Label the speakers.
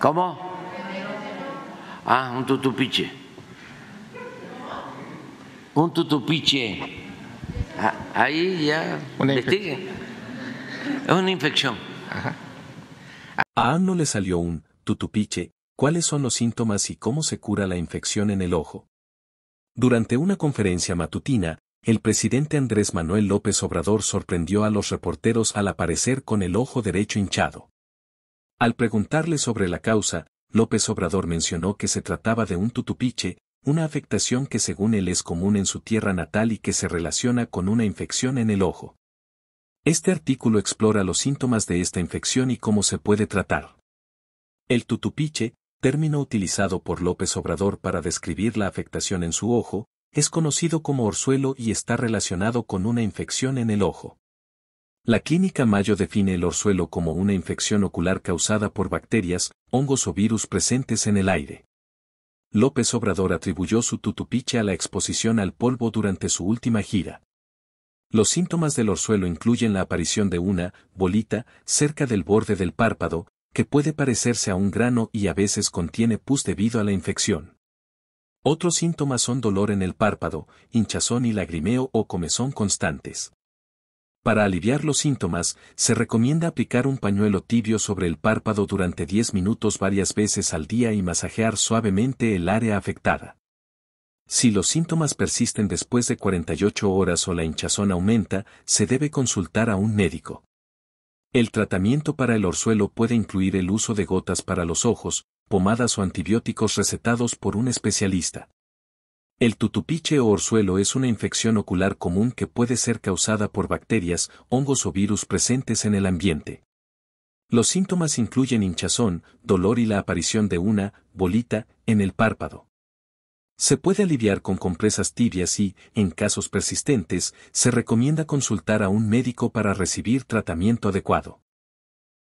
Speaker 1: ¿Cómo? Ah, un tutupiche. Un tutupiche. Ah, ahí ya Es una infección. A no le salió un tutupiche. ¿Cuáles son los síntomas y cómo se cura la infección en el ojo? Durante una conferencia matutina, el presidente Andrés Manuel López Obrador sorprendió a los reporteros al aparecer con el ojo derecho hinchado. Al preguntarle sobre la causa, López Obrador mencionó que se trataba de un tutupiche, una afectación que según él es común en su tierra natal y que se relaciona con una infección en el ojo. Este artículo explora los síntomas de esta infección y cómo se puede tratar. El tutupiche, término utilizado por López Obrador para describir la afectación en su ojo, es conocido como orzuelo y está relacionado con una infección en el ojo. La clínica Mayo define el orzuelo como una infección ocular causada por bacterias, hongos o virus presentes en el aire. López Obrador atribuyó su tutupiche a la exposición al polvo durante su última gira. Los síntomas del orzuelo incluyen la aparición de una bolita cerca del borde del párpado, que puede parecerse a un grano y a veces contiene pus debido a la infección. Otros síntomas son dolor en el párpado, hinchazón y lagrimeo o comezón constantes. Para aliviar los síntomas, se recomienda aplicar un pañuelo tibio sobre el párpado durante 10 minutos varias veces al día y masajear suavemente el área afectada. Si los síntomas persisten después de 48 horas o la hinchazón aumenta, se debe consultar a un médico. El tratamiento para el orzuelo puede incluir el uso de gotas para los ojos, pomadas o antibióticos recetados por un especialista. El tutupiche o orzuelo es una infección ocular común que puede ser causada por bacterias, hongos o virus presentes en el ambiente. Los síntomas incluyen hinchazón, dolor y la aparición de una bolita en el párpado. Se puede aliviar con compresas tibias y, en casos persistentes, se recomienda consultar a un médico para recibir tratamiento adecuado.